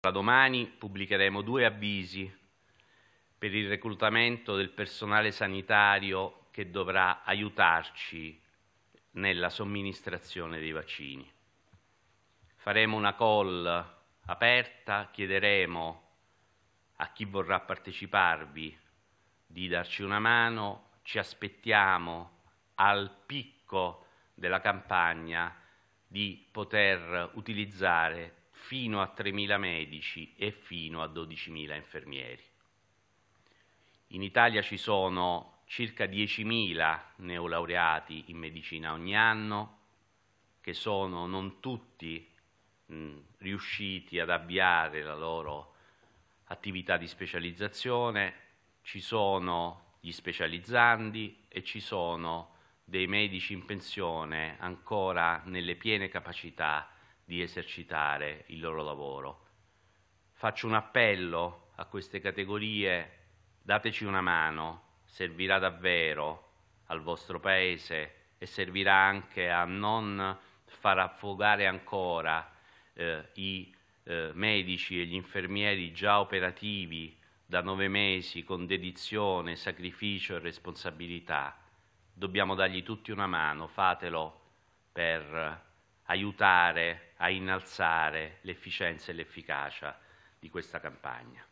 Da domani pubblicheremo due avvisi per il reclutamento del personale sanitario che dovrà aiutarci nella somministrazione dei vaccini. Faremo una call aperta, chiederemo a chi vorrà parteciparvi di darci una mano, ci aspettiamo al picco della campagna di poter utilizzare fino a 3.000 medici e fino a 12.000 infermieri. In Italia ci sono circa 10.000 neolaureati in medicina ogni anno, che sono non tutti mh, riusciti ad avviare la loro attività di specializzazione, ci sono gli specializzandi e ci sono dei medici in pensione ancora nelle piene capacità di esercitare il loro lavoro. Faccio un appello a queste categorie, dateci una mano, servirà davvero al vostro Paese e servirà anche a non far affogare ancora eh, i eh, medici e gli infermieri già operativi da nove mesi con dedizione, sacrificio e responsabilità. Dobbiamo dargli tutti una mano, fatelo per aiutare a innalzare l'efficienza e l'efficacia di questa campagna.